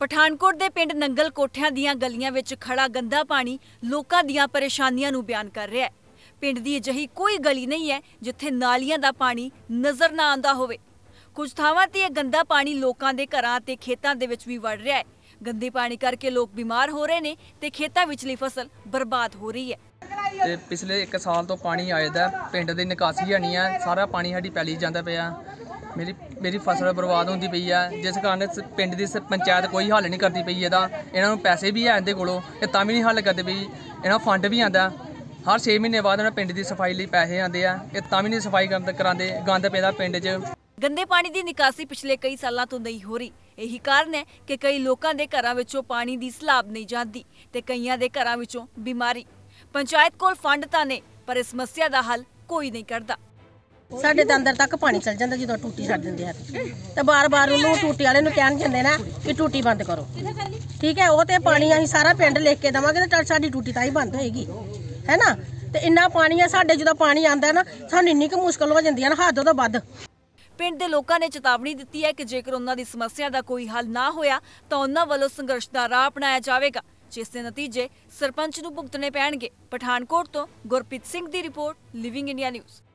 ਪਠਾਨਕੋਟ ਦੇ ਪਿੰਡ ਨੰਗਲ ਕੋਠਿਆਂ ਦੀਆਂ ਗਲੀਆਂ ਵਿੱਚ ਖੜਾ ਗੰਦਾ ਪਾਣੀ ਲੋਕਾਂ ਦੀਆਂ ਪਰੇਸ਼ਾਨੀਆਂ ਨੂੰ ਬਿਆਨ ਕਰ ਰਿਹਾ ਹੈ ਪਿੰਡ ਦੀ ਅਜਿਹੀ ਕੋਈ ਗਲੀ ਨਹੀਂ ਹੈ ਜਿੱਥੇ ਨਾਲੀਆਂ ਦਾ ਪਾਣੀ ਨਜ਼ਰ ਨਾ ਆਉਂਦਾ ਹੋਵੇ ਕੁਝ ਥਾਵਾਂ ਤੇ ਇਹ ਗੰਦਾ ਪਾਣੀ ਲੋਕਾਂ ਦੇ ਘਰਾਂ ਤੇ ਖੇਤਾਂ ਦੇ ਵਿੱਚ ਵੀ ਵੜ ਰਿਹਾ ਹੈ ਗੰਦੇ ਪਾਣੀ ਕਰਕੇ ਲੋਕ ਬਿਮਾਰ ਹੋ ਰਹੇ ਨੇ ਤੇ ਖੇਤਾਂ ਵਿੱਚਲੀ ਫਸਲ ਬਰਬਾਦ ਹੋ ਰਹੀ ਹੈ ਤੇ ਪਿਛਲੇ 1 ਸਾਲ ਤੋਂ ਪਾਣੀ ਦਾ ਪਿੰਡ ਦੀ ਨਿਕਾਸੀ ਨਹੀਂ ਆ ਸਾਰਾ ਪਾਣੀ ਸਾਡੀ ਪੈਲੀ ਜਾਂਦਾ ਪਿਆ ਮੇਰੀ ਮੇਰੀ ਫਸਲ ਬਰਬਾਦ ਹੁੰਦੀ ਪਈ ਆ ਜਿਸ ਕਾਰਨ ਪਿੰਡ ਦੀ ਪੰਚਾਇਤ ਕੋਈ ਹੱਲ ਨਹੀਂ ਕਰਦੀ ਪਈ ਇਹਦਾ ਇਹਨਾਂ ਨੂੰ ਪੈਸੇ ਵੀ ਆ ਇਹਦੇ ਕੋਲੋਂ ਤੇ ਤਾਂ ਵੀ ਨਹੀਂ ਹੱਲ ਕਰਦੇ ਵੀ ਇਹਨਾਂ ਨੂੰ ਫੰਡ ਵੀ ਆਂਦਾ ਹਰ 6 ਮਹੀਨੇ ਬਾਅਦ ਉਹਨਾਂ ਪਿੰਡ ਦੀ ਸਫਾਈ ਲਈ ਪੈਸੇ ਆਂਦੇ ਆ ਇਹ ਤਾਂ ਵੀ ਨਹੀਂ ਸਫਾਈ ਕਰਨ- ਕਰਾਂਦੇ ਗੰਦ ਪੈਦਾ ਪਿੰਡ 'ਚ ਗੰਦੇ ਪਾਣੀ ਦੀ ਨਿਕਾਸੀ ਪਿਛਲੇ ਕਈ ਸਾਲਾਂ ਤੋਂ ਨਹੀਂ ਹੋ ਰਹੀ ਇਹੀ ਕਾਰਨ ਹੈ ਕਿ ਕਈ ਲੋਕਾਂ ਦੇ ਘਰਾਂ ਵਿੱਚੋਂ ਪਾਣੀ ਦੀ ਸਲਾਬ ਨਹੀਂ ਜਾਂਦੀ ਤੇ ਕਈਆਂ ਦੇ ਘਰਾਂ ਵਿੱਚੋਂ ਬਿਮਾਰੀ ਪੰਚਾਇਤ ਕੋਲ ਫੰਡ ਤਾਂ ਨੇ ਪਰ ਇਸ ਸਮੱਸਿਆ ਦਾ ਹੱਲ ਕੋਈ ਨਹੀਂ ਕਰਦਾ ਸਾਡੇ ਦੇ ਅੰਦਰ ਤੱਕ ਪਾਣੀ ਚਲ ਜਾਂਦਾ ਜਦੋਂ ਟੂਟੀ ਛੱਡ ਦਿੰਦੇ ਆ ਤੇ ਬਾਰ-ਬਾਰ ਉਹਨੂੰ ਟੂਟੀ ਵਾਲੇ ਨੂੰ ਕਹਿਣ ਜਾਂਦੇ ਨਾ ਕਿ ਟੂਟੀ ਬੰਦ ਕਰੋ ਠੀਕ ਹੈ ਉਹ ਤੇ ਪਾਣੀ ਅਸੀਂ ਸਾਰਾ ਪਿੰਡ ਲਿਖ ਕੇ ਦਵਾਂਗੇ ਤੇ ਸਾਡੀ ਟੂਟੀ ਤਾਂ ਹੀ ਬੰਦ ਹੋਏਗੀ ਹੈ ਨਾ ਤੇ ਇੰਨਾ ਪਾਣੀ ਆ ਸਾਡੇ ਜਦੋਂ ਪਾਣੀ ਆਂਦਾ ਨਾ ਸਾਨੂੰ ਇੰਨੀ ਕੁ ਮੁਸ਼ਕਲ ਹੋ ਜਾਂਦੀ ਹੈ ਨਾ ਹੱਦੋਂ ਤੋਂ ਵੱਧ ਪਿੰਡ ਦੇ ਲੋਕਾਂ ਨੇ ਚੇਤਾਵਨੀ ਦਿੱਤੀ ਹੈ ਕਿ ਜੇਕਰ ਉਹਨਾਂ ਦੀ ਸਮੱਸਿਆ ਦਾ ਕੋਈ ਹੱਲ ਨਾ ਹੋਇਆ ਤਾਂ ਉਹਨਾਂ ਵੱਲੋਂ ਸੰਘਰਸ਼ ਦਾ ਰਾਹ ਅਪਣਾਇਆ ਜਾਵੇਗਾ ਜਿਸ ਦੇ ਨਤੀਜੇ ਸਰਪੰਚ ਨੂੰ ਭੁਗਤਣੇ ਪੈਣਗੇ ਪਠਾਨਕੋਟ ਤੋਂ ਗੁਰਪ੍ਰੀਤ ਸਿੰਘ ਦੀ ਰਿਪੋਰਟ ਲਿਵਿੰਗ ਇੰਡੀਆ ਨਿਊਜ਼